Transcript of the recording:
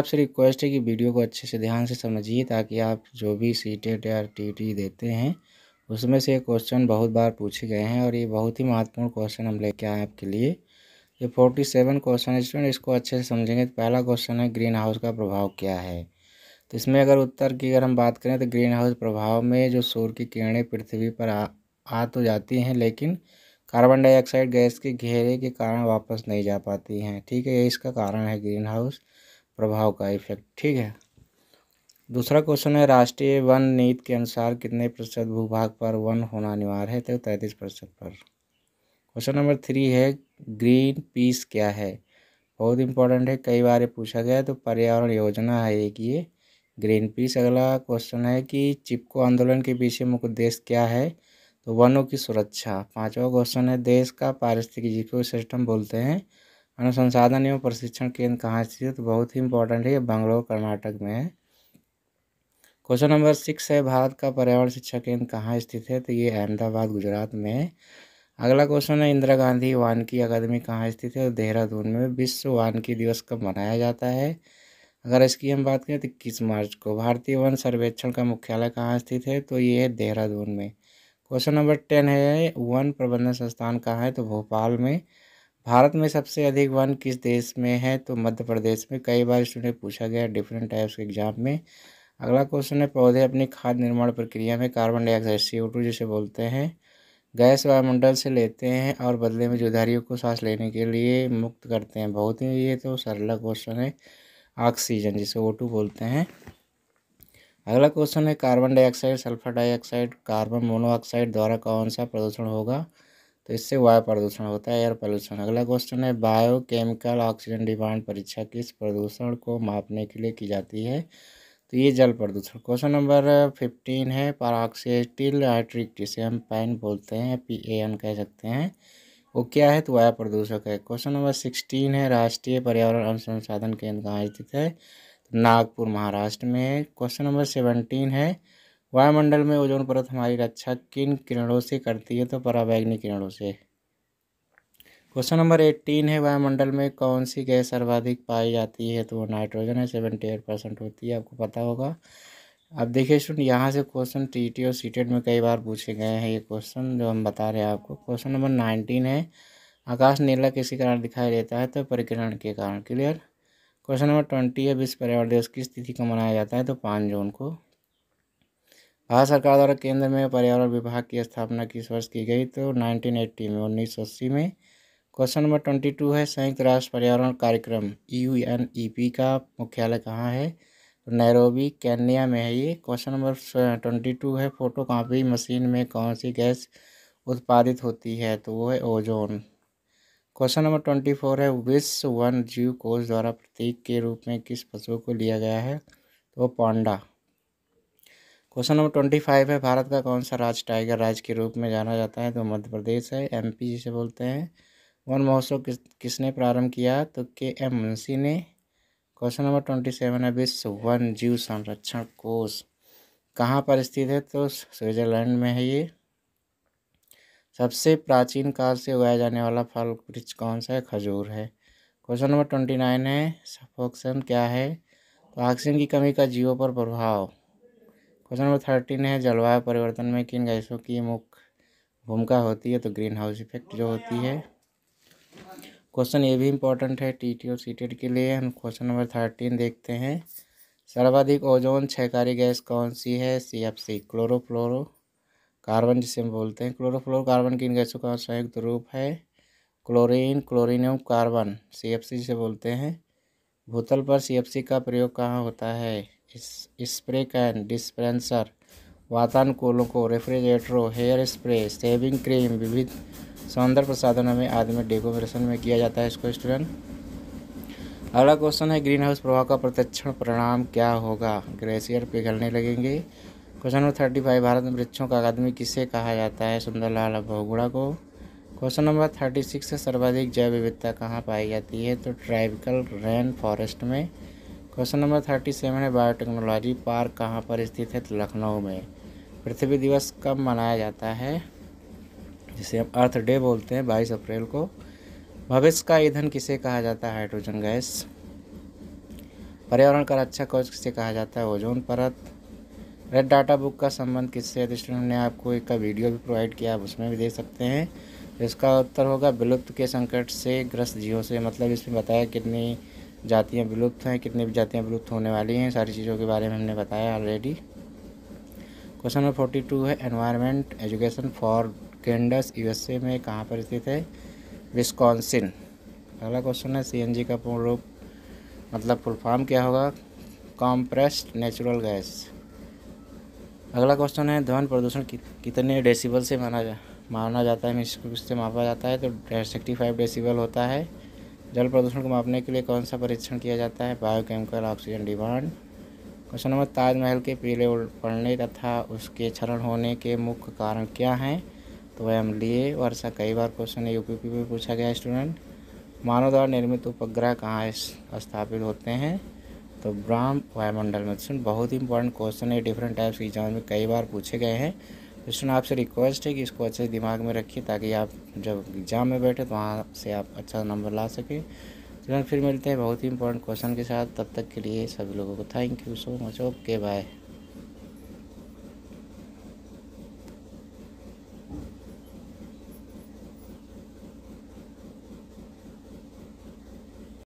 आपसे रिक्वेस्ट है कि वीडियो को अच्छे से ध्यान से समझिए ताकि आप जो भी सी टेट या टी टी देते हैं उसमें से क्वेश्चन बहुत बार पूछे गए हैं और ये बहुत ही महत्वपूर्ण क्वेश्चन हम लेके आए आपके लिए ये फोर्टी सेवन क्वेश्चन है स्टूडेंट इसको अच्छे से समझेंगे तो पहला क्वेश्चन है ग्रीन हाउस का प्रभाव क्या है तो इसमें अगर उत्तर की अगर हम बात करें तो ग्रीन हाउस प्रभाव में जो सूर्य की किरणें पृथ्वी पर आ, आ तो जाती हैं लेकिन कार्बन डाइऑक्साइड गैस के घेरे के कारण वापस नहीं जा पाती हैं ठीक है ये इसका कारण है ग्रीन हाउस प्रभाव का इफेक्ट ठीक है दूसरा क्वेश्चन है राष्ट्रीय वन नीति के अनुसार कितने प्रतिशत भूभाग पर वन होना अनिवार्य है तो तैंतीस प्रतिशत पर क्वेश्चन नंबर थ्री है ग्रीन पीस क्या है बहुत इंपॉर्टेंट है कई बार पूछा गया तो पर्यावरण योजना है एक ये ग्रीन पीस अगला क्वेश्चन है कि चिपको आंदोलन के पीछे मुख्य उद्देश्य क्या है तो वनों की सुरक्षा पांचवा क्वेश्चन है देश का पारिस्थितिक इको सिस्टम बोलते हैं अनुसंसाधन एवं प्रशिक्षण केंद्र कहाँ स्थित है तो बहुत ही इंपॉर्टेंट है ये बंगलोर कर्नाटक में है क्वेश्चन नंबर सिक्स है भारत का पर्यावरण शिक्षा केंद्र कहाँ स्थित है तो ये अहमदाबाद गुजरात में है अगला क्वेश्चन है इंदिरा गांधी वानकी अकादमी कहाँ स्थित है तो देहरादून में विश्व वानकी दिवस कब मनाया जाता है अगर इसकी हम बात करें तो इक्कीस मार्च को भारतीय वन सर्वेक्षण का मुख्यालय कहाँ स्थित है तो ये है देहरादून में क्वेश्चन नंबर टेन है वन प्रबंधन संस्थान कहाँ है तो भोपाल में भारत में सबसे अधिक वन किस देश में है तो मध्य प्रदेश में कई बार स्टूडेंट पूछा गया डिफरेंट टाइप्स के एग्जाम में अगला क्वेश्चन है पौधे अपनी खाद निर्माण प्रक्रिया में carbon dioxide C O two जिसे बोलते हैं गैस वायुमंडल से लेते हैं और बदले में जुधारियों को सांस लेने के लिए मुक्त करते हैं बहुत ही ये तो सरला क्वेश्चन है ऑक्सीजन जिसे ओ टू बोलते हैं अगला क्वेश्चन है carbon dioxide sulphur dioxide carbon monoxide द्वारा कौन सा प्रदूषण होगा तो इससे वायु प्रदूषण होता है एयर पॉल्यूशन अगला क्वेश्चन है बायोकेमिकल ऑक्सीजन डिमांड परीक्षा किस प्रदूषण को मापने के लिए की जाती है तो ये जल प्रदूषण क्वेश्चन नंबर फिफ्टीन है पाराक्सीटिल हाइट्रिक जिसे हम पैन बोलते हैं पी ए एन कह सकते हैं वो क्या है तो वायु प्रदूषक है क्वेश्चन नंबर सिक्सटीन है राष्ट्रीय पर्यावरण अनुसंसाधन केंद्र कहाँ स्थित है नागपुर महाराष्ट्र में है क्वेश्चन नंबर सेवनटीन है वायुमंडल में ओजोन परत हमारी रक्षा किन किरणों से करती है तो परावैग्निक किरणों से क्वेश्चन नंबर एट्टीन है वायुमंडल में कौन सी गैस सर्वाधिक पाई जाती है तो वो नाइट्रोजन है सेवेंटी एट परसेंट होती है आपको पता होगा अब देखिए स्टूडेंट यहाँ से क्वेश्चन टी टी और सी में कई बार पूछे गए हैं ये क्वेश्चन जो हम बता रहे हैं आपको क्वेश्चन नंबर नाइनटीन है आकाश नीला किसी कारण दिखाई देता है तो परिकिरण के कारण क्लियर क्वेश्चन नंबर ट्वेंटी है विश्व पर्यावरण दिवस किस तिथि को मनाया जाता है तो पाँच जून को भारत सरकार द्वारा केंद्र में पर्यावरण विभाग की स्थापना किस वर्ष की गई तो 1980 में उन्नीस में क्वेश्चन नंबर ट्वेंटी टू है संयुक्त राष्ट्र पर्यावरण कार्यक्रम यू एन ई पी का मुख्यालय कहाँ है तो नैरोबी कैनिया में है ये क्वेश्चन नंबर ट्वेंटी टू है फोटो कापी मशीन में कौन सी गैस उत्पादित होती है तो वो है ozone question number twenty four है विश्व वन जीव कोष द्वारा प्रतीक के रूप में किस पशु को लिया गया है तो panda question number twenty five है भारत का कौन सा राज्य टाइगर राज्य के रूप में जाना जाता है तो मध्य प्रदेश है एमपी जिसे बोलते हैं वन महोत्सव किस किसने प्रारंभ किया तो के एम मुंशी ने क्वेश्चन नंबर ट्वेंटी सेवन है विश्व वन जीव संरक्षण कोष कहाँ पर स्थित है तो स्विट्जरलैंड में है ये सबसे प्राचीन काल से उगाया जाने वाला फल वृक्ष कौन सा है खजूर है क्वेश्चन नंबर ट्वेंटी नाइन है सफोक्सन क्या है तो ऑक्सीजन की कमी का जीवों पर प्रभाव क्वेश्चन नंबर थर्टीन है जलवायु परिवर्तन में किन गैसों की मुख्य भूमिका होती है तो ग्रीन हाउस इफेक्ट जो होती है क्वेश्चन ये भी इम्पोर्टेंट है टी और सी के लिए हम क्वेश्चन नंबर थर्टीन देखते हैं सर्वाधिक ओजोन क्षयकारी गैस कौन सी है C F C chlorofluoro carbon जिसे हम बोलते हैं क्लोरोफ्लोरो कार्बन की इन गैसों का संयुक्त रूप है क्लोरीन क्लोरीनियम कार्बन सी एफ सी जिसे बोलते हैं भूतल पर सी एफ सी का प्रयोग कहाँ होता है स्प्रे कैन डिस्पेंसर वातानुकूलों को रेफ्रिजरेटरों हेयर स्प्रे सेविंग क्रीम विविध सौंदर्य प्रसाधनों में आदि में डेकोरेशन में किया जाता है इसको स्टूडेंट अगला क्वेश्चन है ग्रीन हाउस प्रभाव का प्रत्यक्षण परिणाम क्या होगा ग्लेशियर पिघलने लगेंगे question number thirty five Bharat में वृक्षों का अकादमी किसे कहा जाता है सुंदरलाल बहुगुड़ा को क्वेश्चन नंबर थर्टी सिक्स सर्वाधिक जैव विविधता कहाँ पाई जाती है तो ट्राइबिकल रेन फॉरेस्ट में क्वेश्चन नंबर थर्टी सेवन है बायोटेक्नोलॉजी पार्क कहाँ पर स्थित है तो लखनऊ में पृथ्वी दिवस कब मनाया जाता है जिसे हम अर्थ डे बोलते हैं बाईस अप्रैल को भविष्य का ईंधन किसे कहा जाता है हाइड्रोजन गैस पर्यावरण का रक्षा कवच किसे कहा जाता है ओजोन परत रेड डाटा बुक का संबंध किससे स्टूडेंट ने आपको एक का वीडियो भी प्रोवाइड किया आप उसमें भी देख सकते हैं इसका उत्तर होगा विलुप्त के संकट से ग्रस्त जीवों से मतलब इसमें बताया कितनी जातियाँ विलुप्त हैं कितनी भी जातियाँ विलुप्त होने वाली हैं सारी चीज़ों के बारे में हमने बताया already question number forty two है एनवायरनमेंट एजुकेशन फॉर केंडस यूएसए में कहाँ पर स्थित है विस्कॉन्सिन अगला क्वेश्चन है सीएनजी का पूर्ण रूप मतलब फुल फॉर्म क्या होगा कॉम्प्रेस्ड नेचुरल गैस अगला क्वेश्चन है ध्वन प्रदूषण कि, कितने डेसिबल से माना जा माना जाता है इसको किससे मापा जाता है तो सिक्सटी फाइव डेसीबल होता है जल प्रदूषण को मापने के लिए कौन सा परीक्षण किया जाता है biochemical oxygen demand question number Taj Mahal के पीले पड़ने तथा उसके क्षरण होने के मुख्य कारण क्या हैं तो वह हम लिए वर्षा कई बार क्वेश्चन यूपीपी में पूछा गया स्टूडेंट मानव द्वारा निर्मित उपग्रह कहाँ स्थापित होते हैं तो ब्राह्म वायुमंडल में बहुत ही इंपॉर्टेंट क्वेश्चन है डिफरेंट टाइप्स के एग्जाम में कई बार पूछे गए हैं स्टूडेंट आपसे रिक्वेस्ट है कि इसको अच्छे दिमाग में रखिए ताकि आप जब एग्ज़ाम में बैठे तो वहाँ से आप अच्छा नंबर ला सकें स्टूडेंट फिर मिलते हैं बहुत ही इंपॉर्टेंट क्वेश्चन के साथ तब तक के लिए सभी लोगों को thank you so much okay bye